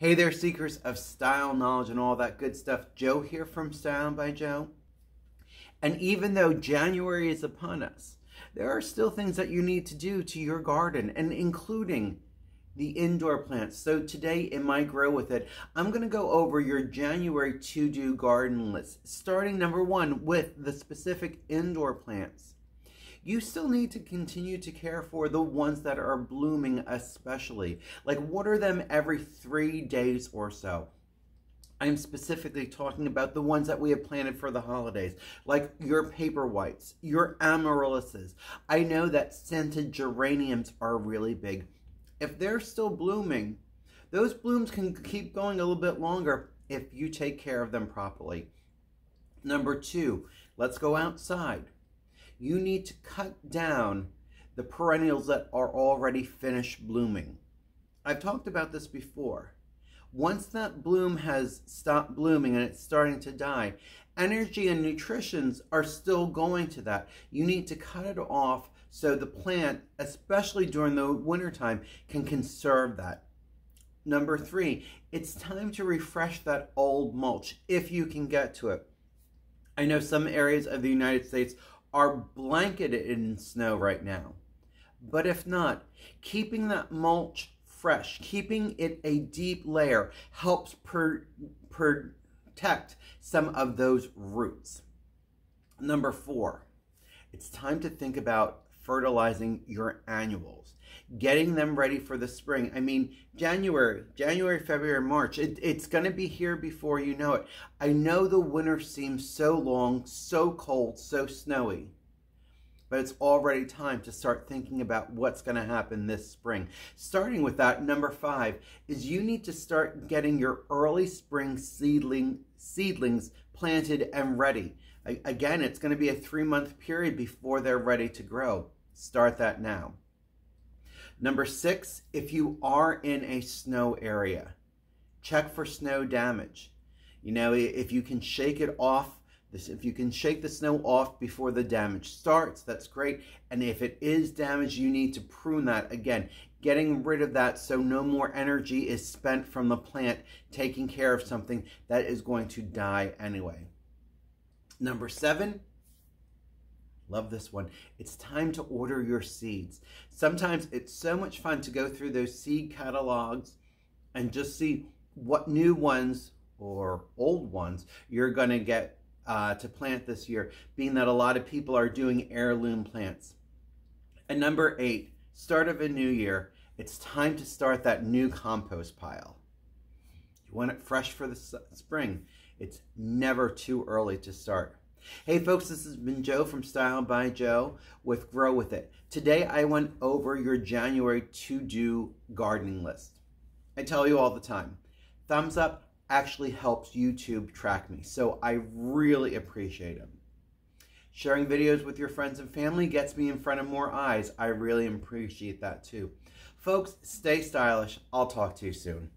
Hey there, seekers of style, knowledge, and all that good stuff. Joe here from Style by Joe. And even though January is upon us, there are still things that you need to do to your garden, and including the indoor plants. So today in my Grow With It, I'm going to go over your January to-do garden list, starting number one with the specific indoor plants you still need to continue to care for the ones that are blooming, especially. Like water them every three days or so. I'm specifically talking about the ones that we have planted for the holidays, like your paper whites, your amaryllises. I know that scented geraniums are really big. If they're still blooming, those blooms can keep going a little bit longer if you take care of them properly. Number two, let's go outside you need to cut down the perennials that are already finished blooming. I've talked about this before. Once that bloom has stopped blooming and it's starting to die, energy and nutritions are still going to that. You need to cut it off so the plant, especially during the wintertime, can conserve that. Number three, it's time to refresh that old mulch if you can get to it. I know some areas of the United States are blanketed in snow right now. But if not, keeping that mulch fresh, keeping it a deep layer helps per, per protect some of those roots. Number four, it's time to think about fertilizing your annuals, getting them ready for the spring. I mean, January, January, February, March, it, it's going to be here before you know it. I know the winter seems so long, so cold, so snowy, but it's already time to start thinking about what's going to happen this spring. Starting with that, number five is you need to start getting your early spring seedling seedlings planted and ready. Again, it's going to be a three month period before they're ready to grow. Start that now. Number six, if you are in a snow area, check for snow damage. You know, if you can shake it off, if you can shake the snow off before the damage starts, that's great. And if it is damaged, you need to prune that. Again, getting rid of that so no more energy is spent from the plant taking care of something that is going to die anyway. Number seven, Love this one. It's time to order your seeds. Sometimes it's so much fun to go through those seed catalogs and just see what new ones or old ones you're going to get uh, to plant this year, being that a lot of people are doing heirloom plants. And number eight, start of a new year, it's time to start that new compost pile. You want it fresh for the spring. It's never too early to start. Hey folks, this has been Joe from Style by Joe with Grow With It. Today I went over your January to-do gardening list. I tell you all the time, thumbs up actually helps YouTube track me, so I really appreciate it. Sharing videos with your friends and family gets me in front of more eyes. I really appreciate that too. Folks, stay stylish. I'll talk to you soon.